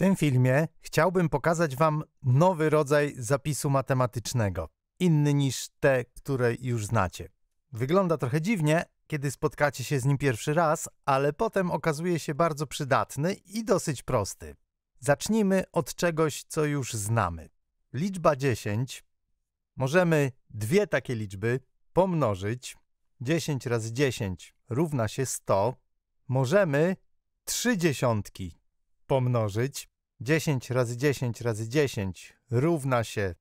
tym filmie chciałbym pokazać Wam nowy rodzaj zapisu matematycznego, inny niż te, które już znacie. Wygląda trochę dziwnie, kiedy spotkacie się z nim pierwszy raz, ale potem okazuje się bardzo przydatny i dosyć prosty. Zacznijmy od czegoś, co już znamy. Liczba 10. Możemy dwie takie liczby pomnożyć. 10 razy 10 równa się 100. Możemy trzy dziesiątki pomnożyć 10 razy 10 razy 10 równa się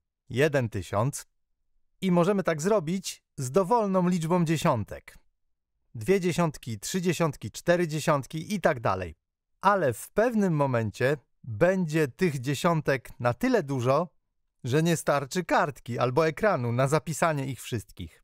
1000 i możemy tak zrobić z dowolną liczbą dziesiątek. Dwie dziesiątki, trzy dziesiątki, cztery dziesiątki i tak dalej. Ale w pewnym momencie będzie tych dziesiątek na tyle dużo, że nie starczy kartki albo ekranu na zapisanie ich wszystkich.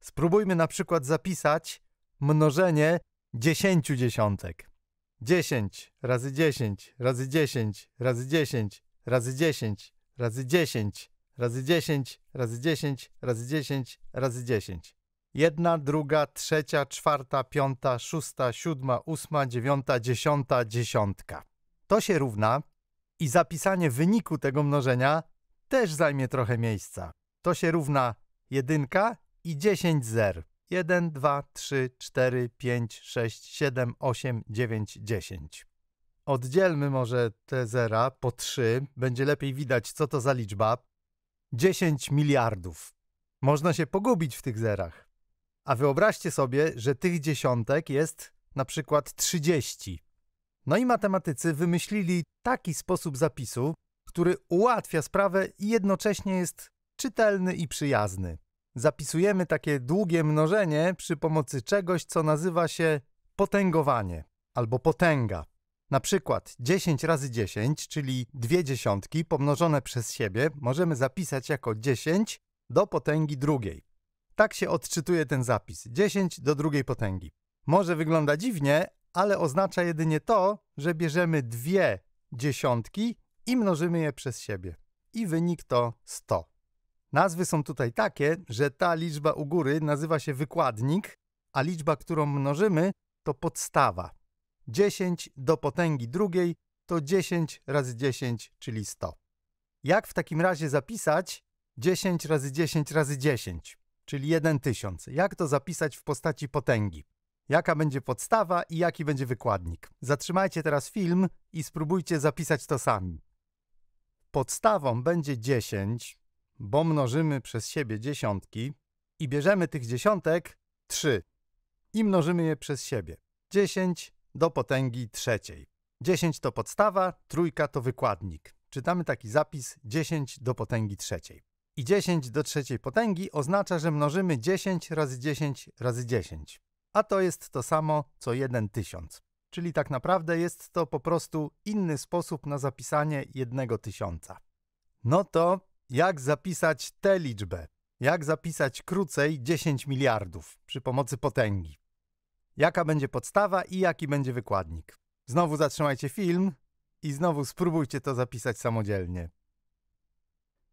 Spróbujmy na przykład zapisać mnożenie dziesięciu dziesiątek. 10 razy 10 razy 10 razy 10 razy 10 razy 10 razy 10 razy 10 razy 10 razy 10. Jedna, druga, trzecia, czwarta, piąta, szósta, siódma, ósma, dziewiąta, dziesiąta, dziesiątka. To się równa i zapisanie wyniku tego mnożenia też zajmie trochę miejsca. To się równa jedynka i 10 zer. 1, 2, 3, 4, 5, 6, 7, 8, 9, 10. Oddzielmy może te zera po 3, będzie lepiej widać, co to za liczba. 10 miliardów. Można się pogubić w tych zerach. A wyobraźcie sobie, że tych dziesiątek jest na przykład 30. No i matematycy wymyślili taki sposób zapisu, który ułatwia sprawę i jednocześnie jest czytelny i przyjazny zapisujemy takie długie mnożenie przy pomocy czegoś, co nazywa się potęgowanie albo potęga. Na przykład 10 razy 10, czyli dwie dziesiątki pomnożone przez siebie, możemy zapisać jako 10 do potęgi drugiej. Tak się odczytuje ten zapis 10 do drugiej potęgi. Może wygląda dziwnie, ale oznacza jedynie to, że bierzemy dwie dziesiątki i mnożymy je przez siebie. I wynik to 100. Nazwy są tutaj takie, że ta liczba u góry nazywa się wykładnik, a liczba, którą mnożymy, to podstawa. 10 do potęgi drugiej to 10 razy 10, czyli 100. Jak w takim razie zapisać 10 razy 10 razy 10, czyli 1000? Jak to zapisać w postaci potęgi? Jaka będzie podstawa i jaki będzie wykładnik? Zatrzymajcie teraz film i spróbujcie zapisać to sami. Podstawą będzie 10, bo mnożymy przez siebie dziesiątki i bierzemy tych dziesiątek 3 i mnożymy je przez siebie. 10 do potęgi trzeciej. 10 to podstawa, trójka to wykładnik. Czytamy taki zapis 10 do potęgi trzeciej. I 10 do trzeciej potęgi oznacza, że mnożymy 10 razy 10 razy 10. A to jest to samo co 1000. Czyli tak naprawdę jest to po prostu inny sposób na zapisanie jednego tysiąca. No to jak zapisać tę liczbę? Jak zapisać krócej 10 miliardów przy pomocy potęgi? Jaka będzie podstawa i jaki będzie wykładnik? Znowu zatrzymajcie film i znowu spróbujcie to zapisać samodzielnie.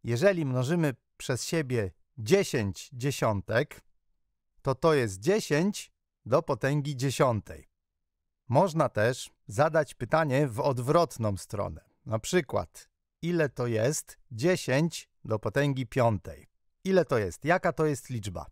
Jeżeli mnożymy przez siebie 10 dziesiątek, to to jest 10 do potęgi dziesiątej. Można też zadać pytanie w odwrotną stronę. Na przykład ile to jest 10 do potęgi piątej. Ile to jest? Jaka to jest liczba?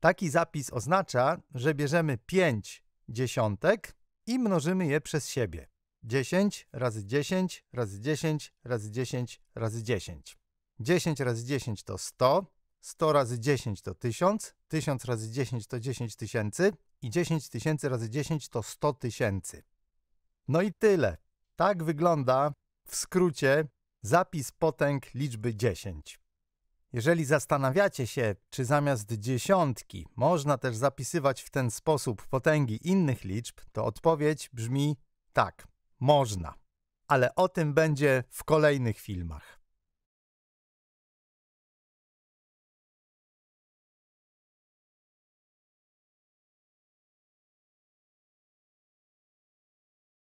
Taki zapis oznacza, że bierzemy 5 dziesiątek i mnożymy je przez siebie. 10 razy 10 razy 10 razy 10 razy 10. 10 razy 10 to 100, 100 razy 10 to 1000, 1000 razy 10 to 10 tysięcy i 10 tysięcy razy 10 to 100 tysięcy. No i tyle. Tak wygląda w skrócie, zapis potęg liczby 10. Jeżeli zastanawiacie się, czy zamiast dziesiątki można też zapisywać w ten sposób potęgi innych liczb, to odpowiedź brzmi tak, można. Ale o tym będzie w kolejnych filmach.